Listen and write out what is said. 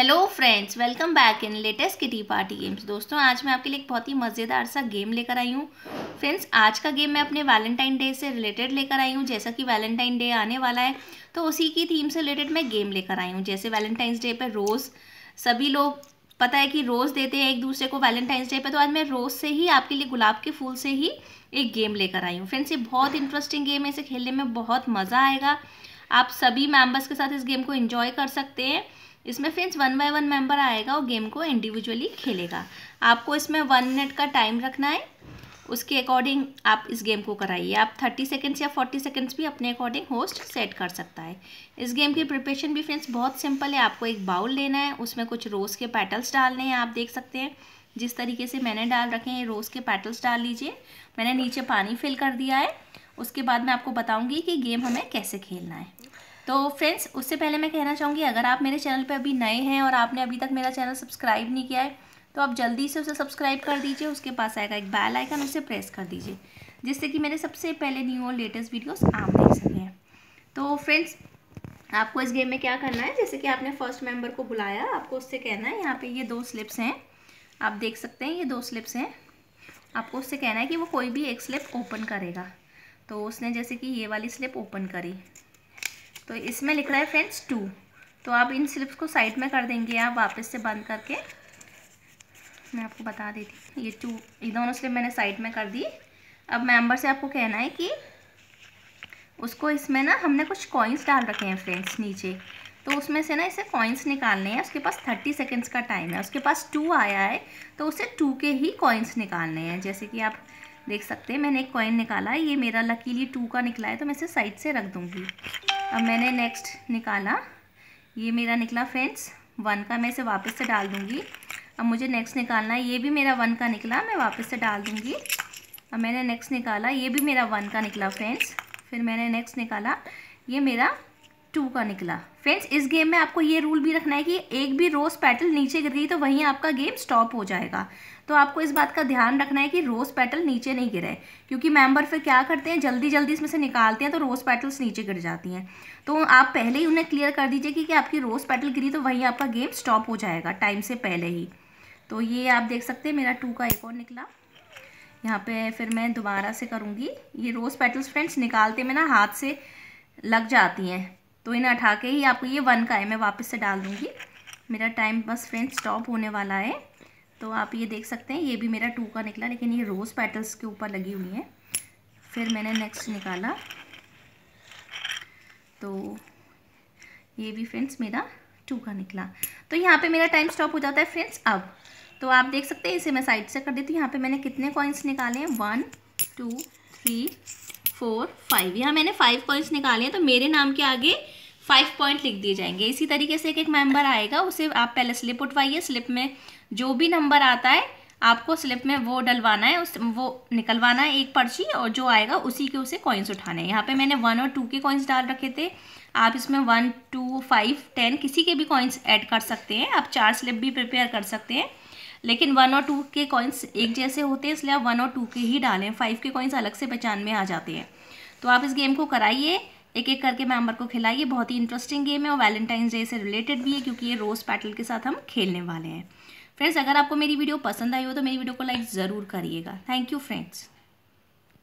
hello friends welcome back in latest kitty party games दोस्तों आज मैं आपके लिए एक बहुत ही मज़ेदार सा गेम लेकर आई हूँ फ्रेंड्स आज का गेम मैं अपने वैलेंटाइन डे से रिलेटेड लेकर आई हूँ जैसा कि वैलेंटाइन डे आने वाला है तो उसी की थीम से रिलेटेड मैं गेम लेकर आई हूँ जैसे वैलेंटाइंस डे पर रोज़ सभी लोग पता है कि रोज़ देते हैं एक दूसरे को वैलेंटाइंस डे पर तो आज मैं रोज़ से ही आपके लिए गुलाब के फूल से ही एक गेम लेकर आई हूँ फ्रेंड्स ये बहुत इंटरेस्टिंग गेम है इसे खेलने में बहुत मज़ा आएगा आप सभी मेम्बर्स के साथ इस गेम को इन्जॉय कर सकते हैं इसमें friends one by one member आएगा और गेम को इंडिविजुअली खेलेगा आपको इसमें वन मिनट का टाइम रखना है उसके अकॉर्डिंग आप इस गेम को कराइए आप थर्टी सेकेंड्स या फोर्टी सेकेंड्स भी अपने अकॉर्डिंग होस्ट सेट कर सकता है इस गेम की प्रिपरेशन भी फ्रेंड्स बहुत सिंपल है आपको एक बाउल लेना है उसमें कुछ रोज़ के पैटल्स डालने हैं आप देख सकते हैं जिस तरीके से मैंने डाल रखे हैं रोज़ के पैटल्स डाल लीजिए मैंने नीचे पानी फिल कर दिया है उसके बाद मैं आपको बताऊंगी कि गेम हमें कैसे खेलना है तो फ्रेंड्स उससे पहले मैं कहना चाहूँगी अगर आप मेरे चैनल पर अभी नए हैं और आपने अभी तक मेरा चैनल सब्सक्राइब नहीं किया है तो आप जल्दी से उसे सब्सक्राइब कर दीजिए उसके पास आएगा एक बैल आइकन उसे प्रेस कर दीजिए जिससे कि मेरे सबसे पहले न्यू और लेटेस्ट वीडियोस आप देख सकें तो फ्रेंड्स आपको इस गेम में क्या करना है जैसे कि आपने फर्स्ट मेंबर को बुलाया आपको उससे कहना है यहाँ पे ये दो स्लिप्स हैं आप देख सकते हैं ये दो स्लिप्स हैं आपको उससे कहना है कि वो कोई भी एक स्लिप ओपन करेगा तो उसने जैसे कि ये वाली स्लिप ओपन करी तो इसमें लिख रहा है फ्रेंड्स टू तो आप इन स्लिप्स को साइड में कर देंगे आप वापस से बंद करके मैं आपको बता देती ये टू ये दोनों स्लिप मैंने साइड में कर दी अब मेम्बर से आपको कहना है कि उसको इसमें ना हमने कुछ कॉइन्स डाल रखे हैं फ्रेंड्स नीचे तो उसमें से ना इसे कॉइन्स निकालने हैं उसके पास थर्टी सेकेंड्स का टाइम है उसके पास टू आया है तो उसे टू के ही कॉइन्स निकालने हैं जैसे कि आप देख सकते हैं मैंने एक कॉइन निकाला ये मेरा लकीली टू का निकला है तो मैं इसे साइड से रख दूँगी अब मैंने नेक्स्ट निकाला ये मेरा निकला फ्रेंड्स वन का मैं इसे वापस से डाल दूँगी अब मुझे नेक्स्ट निकालना है ये भी मेरा वन का निकला मैं वापस से डाल दूँगी अब मैंने नेक्स्ट निकाला ये भी मेरा वन का निकला फ्रेंड्स फिर मैंने नेक्स्ट निकाला ये मेरा टू का निकला फ्रेंड्स इस गेम में आपको ये रूल भी रखना है कि एक भी रोज़ पेटल नीचे गिर गई तो वहीं आपका गेम स्टॉप हो जाएगा तो आपको इस बात का ध्यान रखना है कि रोज़ पेटल नीचे नहीं गिरे क्योंकि मेंबर फिर क्या करते हैं जल्दी जल्दी इसमें से निकालते हैं तो रोज़ पेटल्स नीचे गिर जाती हैं तो आप पहले ही उन्हें क्लियर कर दीजिए कि, कि आपकी रोज़ पेटल गिरी तो वहीं आपका गेम स्टॉप हो जाएगा टाइम से पहले ही तो ये आप देख सकते हैं मेरा टू का एक और निकला यहाँ पर फिर मैं दोबारा से करूँगी ये रोज़ पेटल्स फ्रेंड्स निकालते में ना हाथ से लग जाती हैं तो इन्हें उठा के ही आपको ये वन का है मैं वापस से डाल दूँगी मेरा टाइम बस फ्रेंड स्टॉप होने वाला है तो आप ये देख सकते हैं ये भी मेरा टू का निकला लेकिन ये रोज़ पेटल्स के ऊपर लगी हुई है फिर मैंने नेक्स्ट निकाला तो ये भी फ्रेंड्स मेरा टू का निकला तो यहाँ पे मेरा टाइम स्टॉप हो जाता है फ्रेंड्स अब तो आप देख सकते हैं इसे मैं साइड से कर देती हूँ यहाँ पे मैंने कितने कॉइन्स निकाले हैं one two three four five यहाँ मैंने फाइव पॉइंट्स निकाले हैं तो मेरे नाम के आगे फाइव पॉइंट लिख दिए जाएंगे इसी तरीके से एक एक मेंबर आएगा उसे आप पहले स्लिप उठवाइए स्लिप में जो भी नंबर आता है आपको स्लिप में वो डलवाना है उस वो निकलवाना है एक पर्ची और जो आएगा उसी के उसे कॉइन्स उठाने हैं यहाँ पे मैंने वन और टू के कॉइन्स डाल रखे थे आप इसमें वन टू फाइव टेन किसी के भी कॉइन्स ऐड कर सकते हैं आप चार स्लिप भी प्रिपेयर कर सकते हैं लेकिन वन और टू के कॉइन्स एक जैसे होते हैं इसलिए आप वन और टू के ही डालें फाइव के कॉइन्स अलग से पहचान में आ जाते हैं तो आप इस गेम को कराइए एक एक करके मेम्बर को खिलाइए बहुत ही इंटरेस्टिंग गेम है और वैलेंटाइंस डे से रिलेटेड भी है क्योंकि ये रोज़ पैटल के साथ हम खेलने वाले हैं फ्रेंड्स अगर आपको मेरी वीडियो पसंद आई हो तो मेरी वीडियो को लाइक ज़रूर करिएगा थैंक यू फ्रेंड्स